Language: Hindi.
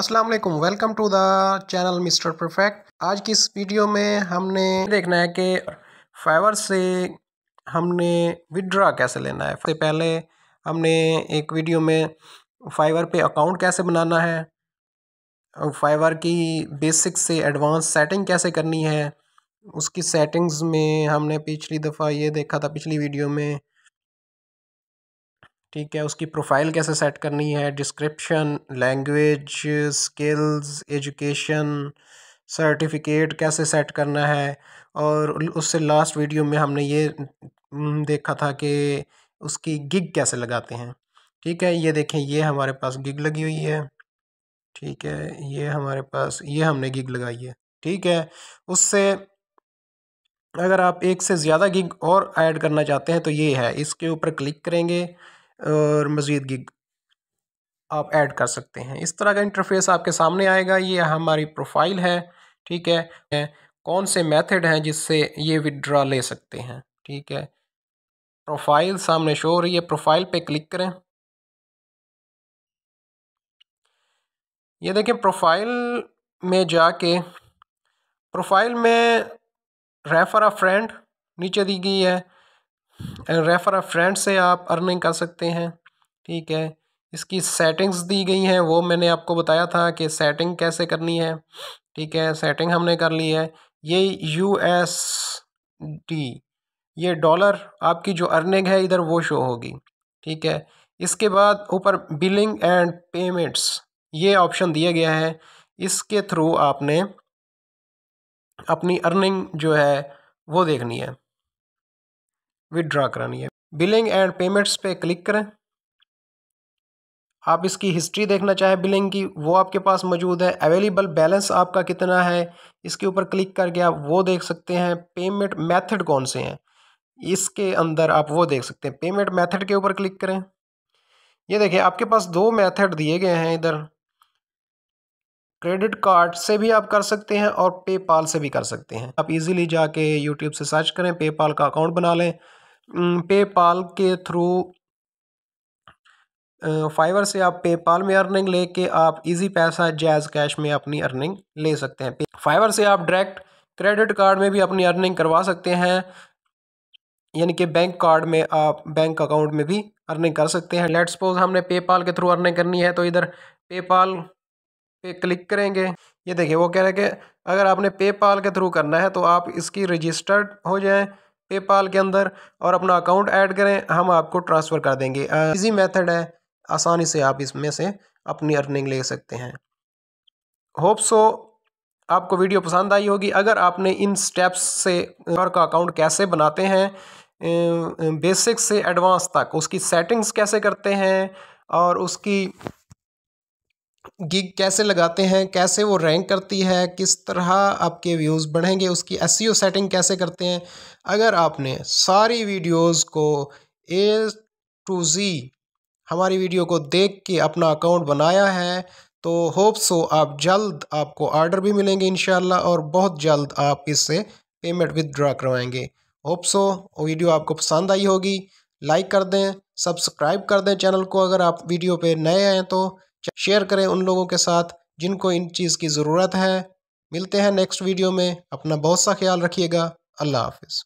अस्सलाम वालेकुम welcome to the channel Mister Perfect आज की इस वीडियो में हमने देखना है कि फाइवर से हमने विड्रा कैसे लेना है सबसे पहले हमने एक वीडियो में फाइवर पे अकाउंट कैसे बनाना है फाइवर की बेसिक से एडवांस सेटिंग कैसे करनी है उसकी सेटिंग्स में हमने पिछली दफ़ा ये देखा था पिछली वीडियो में ठीक है उसकी प्रोफाइल कैसे सेट करनी है description language skills education certificate कैसे सेट करना है और उससे लास्ट वीडियो में हमने ये देखा था कि उसकी गिग कैसे लगाते हैं ठीक है ये देखें ये हमारे पास गिग लगी हुई है ठीक है ये हमारे पास ये हमने गिग लगाई है ठीक है उससे अगर आप एक से ज़्यादा गिग और ऐड करना चाहते हैं तो ये है इसके ऊपर क्लिक करेंगे और मज़ीद गिग आप ऐड कर सकते हैं इस तरह का इंटरफेस आपके सामने आएगा ये हमारी प्रोफाइल है ठीक है कौन से मेथड हैं जिससे ये विड्रा ले सकते हैं ठीक है प्रोफाइल सामने शो हो रही है प्रोफाइल पे क्लिक करें ये देखें प्रोफाइल में जाके प्रोफाइल में रेफर अ फ्रेंड नीचे दी गई है रेफर ऑफ फ्रेंड से आप अर्निंग कर सकते हैं ठीक है इसकी सेटिंग्स दी गई हैं वो मैंने आपको बताया था कि सेटिंग कैसे करनी है ठीक है सेटिंग हमने कर ली है ये यू एस डी ये डॉलर आपकी जो अर्निंग है इधर वो शो होगी ठीक है इसके बाद ऊपर बिलिंग एंड पेमेंट्स ये ऑप्शन दिया गया है इसके थ्रू आपने अपनी अर्निंग जो है वो देखनी है विदड्रा करानी है बिलिंग एंड पेमेंट्स पे क्लिक करें आप इसकी हिस्ट्री देखना चाहें बिलिंग की वो आपके पास मौजूद है अवेलेबल बैलेंस आपका कितना है इसके ऊपर क्लिक करके आप वो देख सकते हैं पेमेंट मेथड कौन से हैं इसके अंदर आप वो देख सकते हैं पेमेंट मेथड के ऊपर क्लिक करें ये देखिए आपके पास दो मेथड दिए गए हैं इधर क्रेडिट कार्ड से भी आप कर सकते हैं और पेपाल से भी कर सकते हैं आप इजीली जाके यूट्यूब से सर्च करें पेपाल का अकाउंट बना लें पेपाल के थ्रू फाइवर से आप पेपाल में अर्निंग लेके आप इजी पैसा जैज़ कैश में अपनी अर्निंग ले सकते हैं फाइवर से आप डायरेक्ट क्रेडिट कार्ड में भी अपनी अर्निंग करवा सकते हैं यानी कि बैंक कार्ड में आप बैंक अकाउंट में भी अर्निंग कर सकते हैं लेट सपोज हमने पेपाल के थ्रू अर्निंग करनी है तो इधर पेपाल पे क्लिक करेंगे ये देखिए वो कह रहे हैं कि अगर आपने पेपाल के थ्रू करना है तो आप इसकी रजिस्टर्ड हो जाएं पेपाल के अंदर और अपना अकाउंट ऐड करें हम आपको ट्रांसफ़र कर देंगे इजी मेथड है आसानी से आप इसमें से अपनी अर्निंग ले सकते हैं होप सो आपको वीडियो पसंद आई होगी अगर आपने इन स्टेप्स से का अकाउंट कैसे बनाते हैं बेसिक से एडवांस तक उसकी सेटिंग्स कैसे करते हैं और उसकी गिग कैसे लगाते हैं कैसे वो रैंक करती है किस तरह आपके व्यूज़ बढ़ेंगे उसकी एस सेटिंग e कैसे करते हैं अगर आपने सारी वीडियोस को ए टू ज़ी हमारी वीडियो को देख के अपना अकाउंट बनाया है तो होप सो आप जल्द आपको आर्डर भी मिलेंगे इन और बहुत जल्द आप इससे पेमेंट विदड्रा करवाएंगे होप सो वीडियो आपको पसंद आई होगी लाइक कर दें सब्सक्राइब कर दें चैनल को अगर आप वीडियो पे नए आएँ तो शेयर करें उन लोगों के साथ जिनको इन चीज़ की ज़रूरत है मिलते हैं नेक्स्ट वीडियो में अपना बहुत सा ख्याल रखिएगा अल्लाह हाफिज़